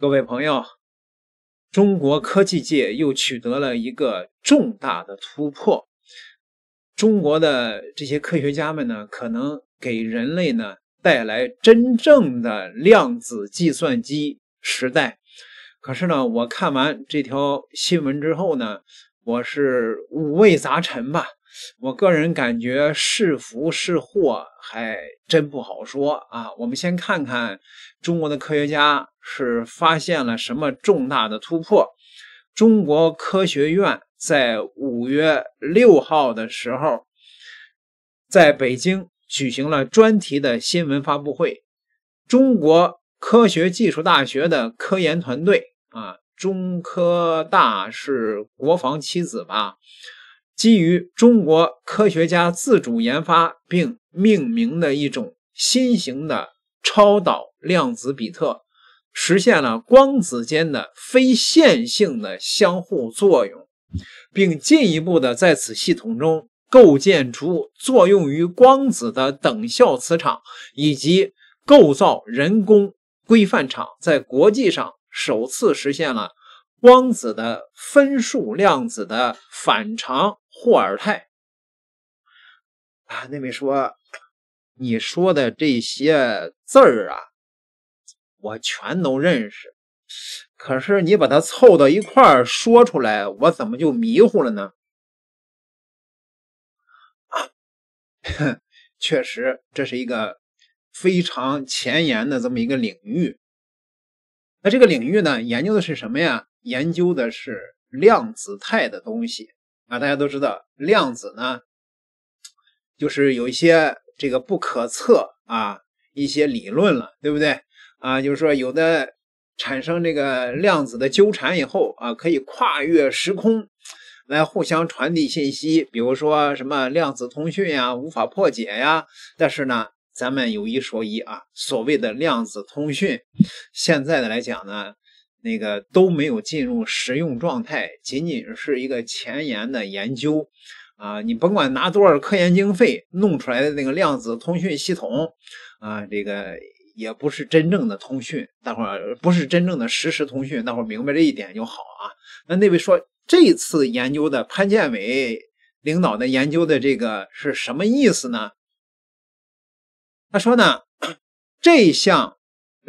各位朋友，中国科技界又取得了一个重大的突破。中国的这些科学家们呢，可能给人类呢带来真正的量子计算机时代。可是呢，我看完这条新闻之后呢，我是五味杂陈吧。我个人感觉是福是祸还真不好说啊。我们先看看中国的科学家是发现了什么重大的突破。中国科学院在五月六号的时候，在北京举行了专题的新闻发布会。中国科学技术大学的科研团队啊，中科大是国防七子吧？基于中国科学家自主研发并命名的一种新型的超导量子比特，实现了光子间的非线性的相互作用，并进一步的在此系统中构建出作用于光子的等效磁场，以及构造人工规范场，在国际上首次实现了光子的分数量子的反常。霍尔泰啊，那位说：“你说的这些字儿啊，我全都认识，可是你把它凑到一块儿说出来，我怎么就迷糊了呢？”啊，确实，这是一个非常前沿的这么一个领域。那这个领域呢，研究的是什么呀？研究的是量子态的东西。啊，大家都知道量子呢，就是有一些这个不可测啊，一些理论了，对不对？啊，就是说有的产生这个量子的纠缠以后啊，可以跨越时空来互相传递信息，比如说什么量子通讯呀，无法破解呀。但是呢，咱们有一说一啊，所谓的量子通讯，现在的来讲呢。那个都没有进入实用状态，仅仅是一个前沿的研究啊！你甭管拿多少科研经费弄出来的那个量子通讯系统啊，这个也不是真正的通讯，大伙儿不是真正的实时通讯，大伙儿明白这一点就好啊。那那位说这次研究的潘建伟领导的研究的这个是什么意思呢？他说呢，这项。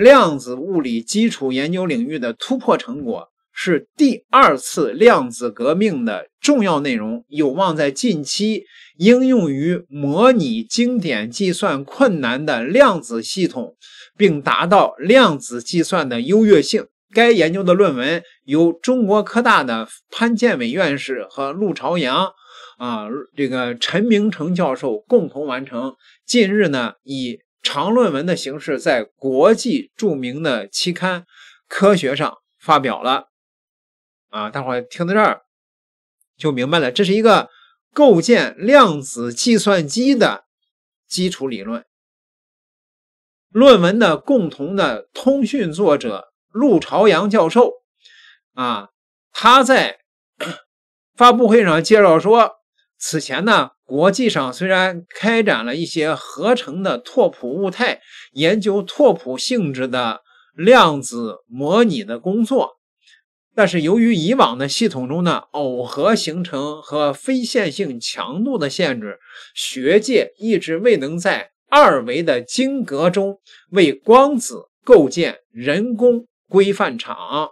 量子物理基础研究领域的突破成果是第二次量子革命的重要内容，有望在近期应用于模拟经典计算困难的量子系统，并达到量子计算的优越性。该研究的论文由中国科大的潘建伟院士和陆朝阳，啊，这个陈明诚教授共同完成。近日呢，以。长论文的形式在国际著名的期刊《科学》上发表了，啊，大伙听到这儿就明白了，这是一个构建量子计算机的基础理论。论文的共同的通讯作者陆朝阳教授，啊，他在 发布会上介绍说。此前呢，国际上虽然开展了一些合成的拓扑物态、研究拓扑性质的量子模拟的工作，但是由于以往的系统中的耦合形成和非线性强度的限制，学界一直未能在二维的晶格中为光子构建人工规范场。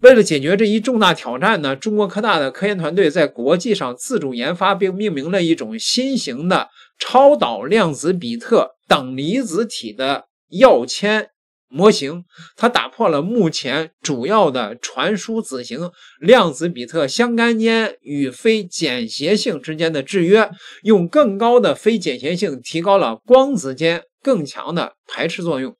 为了解决这一重大挑战呢，中国科大的科研团队在国际上自主研发并命名了一种新型的超导量子比特等离子体的药迁模型。它打破了目前主要的传输子型量子比特相干间与非简谐性之间的制约，用更高的非简谐性提高了光子间更强的排斥作用。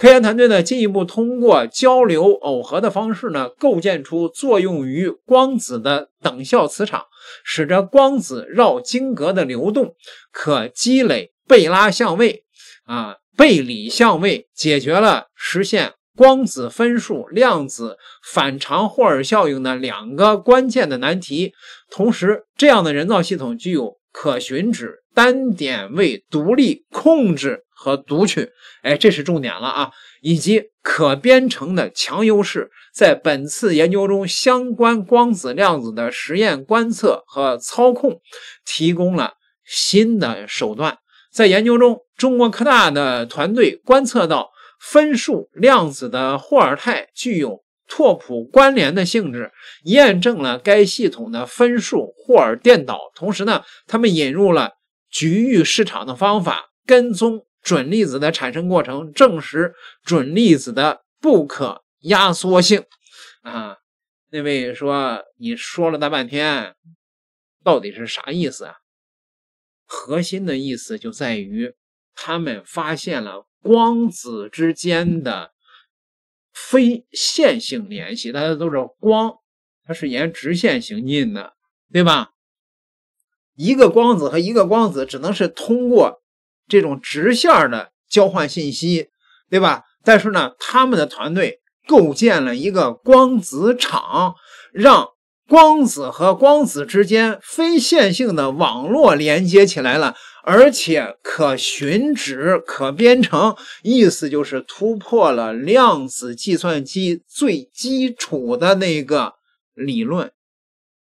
科研团队呢，进一步通过交流耦合的方式呢，构建出作用于光子的等效磁场，使得光子绕晶格的流动可积累贝拉相位啊、贝里相位，解决了实现光子分数量子反常霍尔效应的两个关键的难题。同时，这样的人造系统具有可寻址、单点位独立控制。和读取，哎，这是重点了啊！以及可编程的强优势，在本次研究中，相关光子量子的实验观测和操控提供了新的手段。在研究中，中国科大的团队观测到分数量子的霍尔态具有拓扑关联的性质，验证了该系统的分数霍尔电导。同时呢，他们引入了局域市场的方法跟踪。准粒子的产生过程证实准粒子的不可压缩性，啊，那位说你说了大半天，到底是啥意思啊？核心的意思就在于他们发现了光子之间的非线性联系。大家都知道光它是沿直线行进的，对吧？一个光子和一个光子只能是通过。这种直线的交换信息，对吧？但是呢，他们的团队构建了一个光子场，让光子和光子之间非线性的网络连接起来了，而且可寻址、可编程，意思就是突破了量子计算机最基础的那个理论。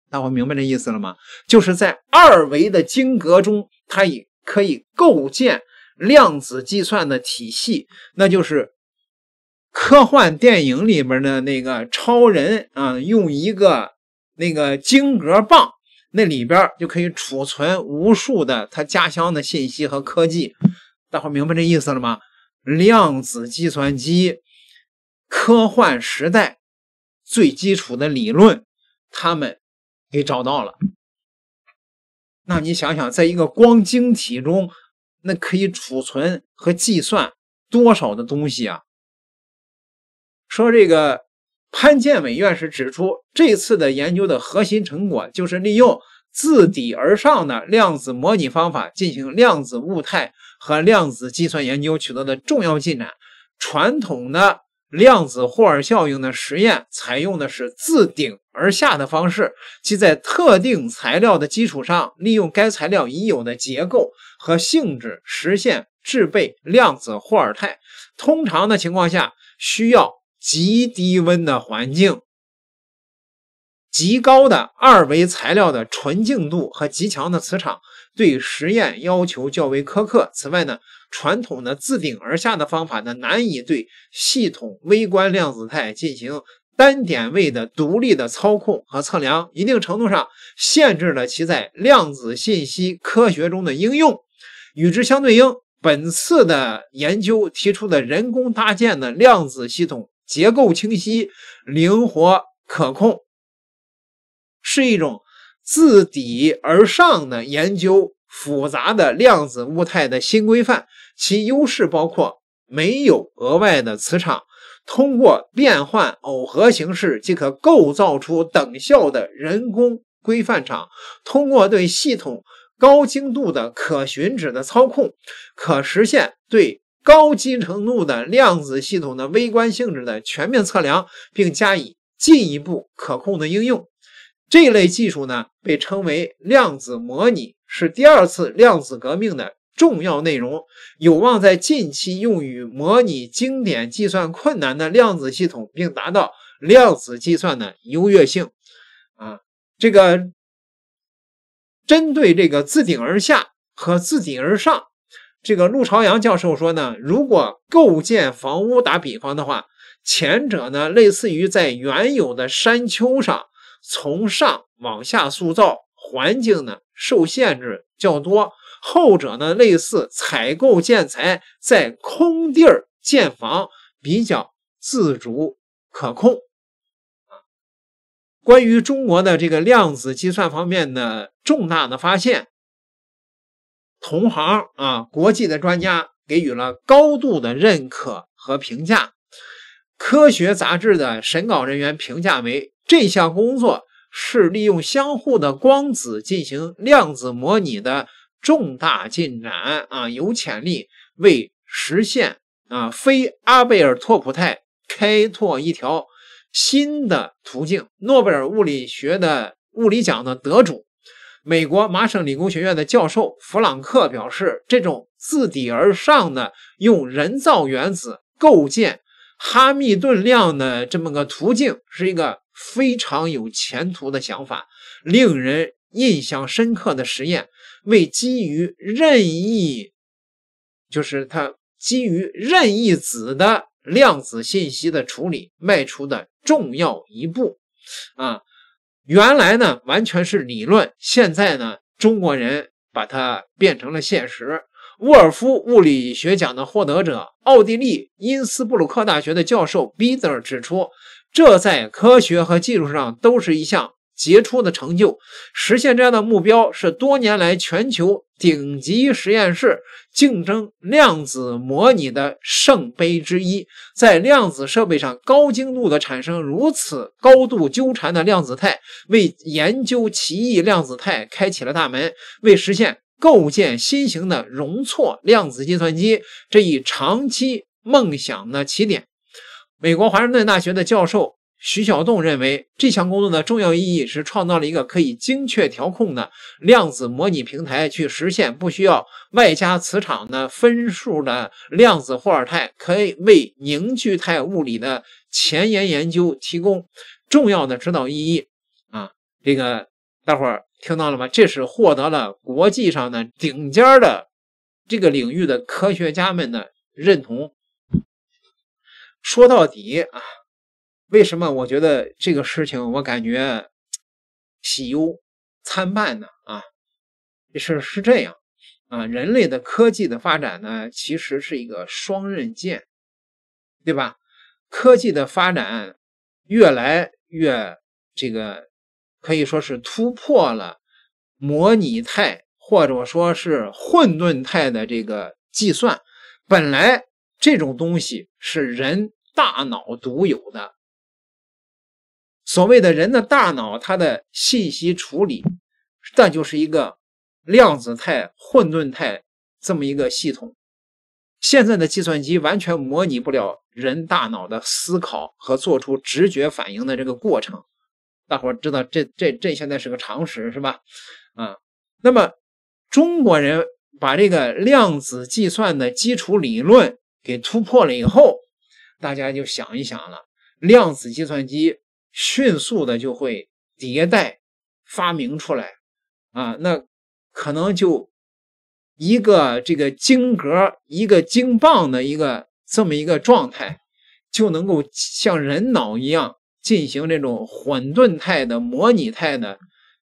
大伙明白这意思了吗？就是在二维的晶格中，它以。可以构建量子计算的体系，那就是科幻电影里面的那个超人啊，用一个那个晶格棒，那里边就可以储存无数的他家乡的信息和科技。大伙明白这意思了吗？量子计算机，科幻时代最基础的理论，他们给找到了。那你想想，在一个光晶体中，那可以储存和计算多少的东西啊？说这个潘建伟院士指出，这次的研究的核心成果就是利用自底而上的量子模拟方法进行量子物态和量子计算研究取得的重要进展。传统的。量子霍尔效应的实验采用的是自顶而下的方式，即在特定材料的基础上，利用该材料已有的结构和性质实现制备量子霍尔态。通常的情况下，需要极低温的环境、极高的二维材料的纯净度和极强的磁场，对实验要求较为苛刻。此外呢？传统的自顶而下的方法呢，难以对系统微观量子态进行单点位的独立的操控和测量，一定程度上限制了其在量子信息科学中的应用。与之相对应，本次的研究提出的人工搭建的量子系统结构清晰、灵活可控，是一种自底而上的研究。复杂的量子物态的新规范，其优势包括没有额外的磁场，通过变换耦合形式即可构造出等效的人工规范场。通过对系统高精度的可寻址的操控，可实现对高基程度的量子系统的微观性质的全面测量，并加以进一步可控的应用。这类技术呢，被称为量子模拟。是第二次量子革命的重要内容，有望在近期用于模拟经典计算困难的量子系统，并达到量子计算的优越性。啊，这个针对这个自顶而下和自顶而上，这个陆朝阳教授说呢，如果构建房屋打比方的话，前者呢类似于在原有的山丘上从上往下塑造。环境呢受限制较多，后者呢类似采购建材在空地儿建房，比较自主可控。关于中国的这个量子计算方面的重大的发现，同行啊国际的专家给予了高度的认可和评价。科学杂志的审稿人员评价为这项工作。是利用相互的光子进行量子模拟的重大进展啊，有潜力为实现啊非阿贝尔拓普态开拓一条新的途径。诺贝尔物理学的物理奖的得主、美国麻省理工学院的教授弗朗克表示，这种自底而上的用人造原子构建。哈密顿量的这么个途径是一个非常有前途的想法，令人印象深刻的实验，为基于任意就是它基于任意子的量子信息的处理迈出的重要一步啊！原来呢完全是理论，现在呢中国人把它变成了现实。沃尔夫物理学奖的获得者、奥地利因斯布鲁克大学的教授 Bizer 指出，这在科学和技术上都是一项杰出的成就。实现这样的目标是多年来全球顶级实验室竞争量子模拟的圣杯之一。在量子设备上高精度地产生如此高度纠缠的量子态，为研究奇异量子态开启了大门，为实现。构建新型的容错量子计算机这一长期梦想的起点。美国华盛顿大学的教授徐晓栋认为，这项工作的重要意义是创造了一个可以精确调控的量子模拟平台，去实现不需要外加磁场的分数的量子霍尔态，可以为凝聚态物理的前沿研究提供重要的指导意义。啊，这个大伙儿。听到了吗？这是获得了国际上的顶尖的这个领域的科学家们的认同。说到底啊，为什么我觉得这个事情我感觉喜忧参半呢？啊，这事是这样啊，人类的科技的发展呢，其实是一个双刃剑，对吧？科技的发展越来越这个。可以说是突破了模拟态或者说是混沌态的这个计算。本来这种东西是人大脑独有的。所谓的人的大脑，它的信息处理，那就是一个量子态、混沌态这么一个系统。现在的计算机完全模拟不了人大脑的思考和做出直觉反应的这个过程。大伙知道这这这现在是个常识是吧？啊，那么中国人把这个量子计算的基础理论给突破了以后，大家就想一想了，量子计算机迅速的就会迭代发明出来啊，那可能就一个这个晶格一个晶棒的一个这么一个状态，就能够像人脑一样。进行这种混沌态的、模拟态的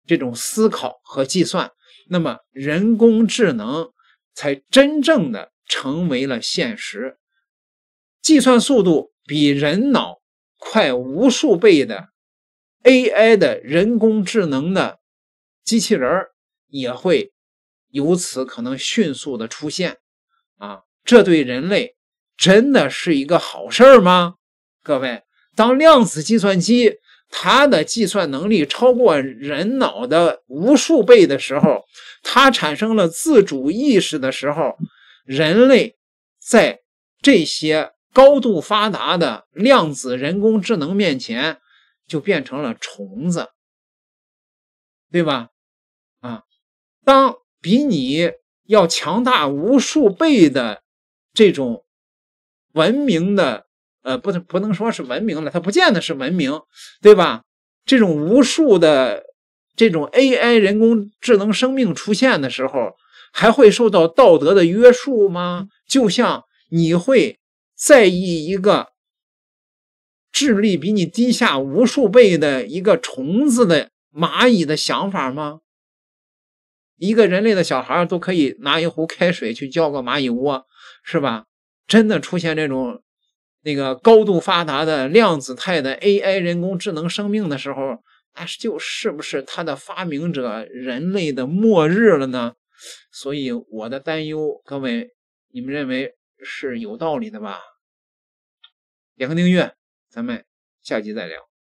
这种思考和计算，那么人工智能才真正的成为了现实。计算速度比人脑快无数倍的 AI 的人工智能的机器人也会由此可能迅速的出现啊！这对人类真的是一个好事儿吗？各位。当量子计算机它的计算能力超过人脑的无数倍的时候，它产生了自主意识的时候，人类在这些高度发达的量子人工智能面前就变成了虫子，对吧？啊，当比你要强大无数倍的这种文明的。呃，不能不能说是文明了，它不见得是文明，对吧？这种无数的这种 AI 人工智能生命出现的时候，还会受到道德的约束吗？就像你会在意一个智力比你低下无数倍的一个虫子的蚂蚁的想法吗？一个人类的小孩都可以拿一壶开水去浇个蚂蚁窝，是吧？真的出现这种？那个高度发达的量子态的 AI 人工智能生命的时候，那就是不是它的发明者人类的末日了呢？所以我的担忧，各位，你们认为是有道理的吧？点个订阅，咱们下期再聊。